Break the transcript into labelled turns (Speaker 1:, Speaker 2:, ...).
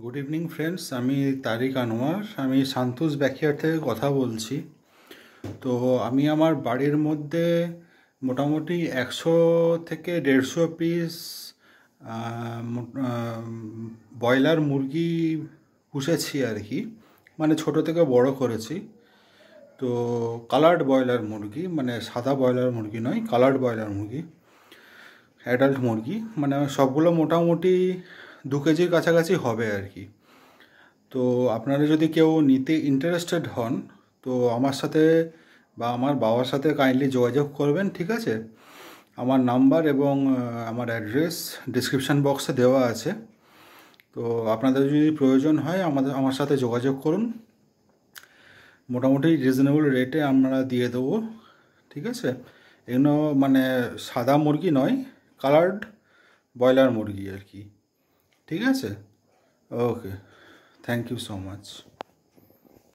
Speaker 1: good evening friends আমি তারিক আনোয়ার আমি সান্তোষ ব্যাকিয়ার থেকে কথা বলছি তো আমি আমার বাড়ির মধ্যে মোটামুটি একশো থেকে দেড়শো পিস ব্রয়লার মুরগি পুষেছি আর কি মানে ছোট থেকে বড় করেছি তো কালার্ড ব্রয়লার মুরগি মানে সাদা ব্রয়লার মুরগি নয় কালার্ড ব্রয়লার মুরগি অ্যাডাল্ট মুরগি মানে সবগুলো মোটামুটি দু কেজির কাছাকাছি হবে আর কি তো আপনারা যদি কেউ নিতে ইন্টারেস্টেড হন তো আমার সাথে বা আমার বাবার সাথে কাইন্ডলি যোগাযোগ করবেন ঠিক আছে আমার নাম্বার এবং আমার অ্যাড্রেস ডিসক্রিপশান বক্সে দেওয়া আছে তো আপনাদের যদি প্রয়োজন হয় আমাদের আমার সাথে যোগাযোগ করুন মোটামুটি রিজনেবল রেটে আমরা দিয়ে দেবো ঠিক আছে এগুলো মানে সাদা মুরগি নয় কালার্ড ব্রয়লার মুরগি আর কি ठीक है okay thank you so much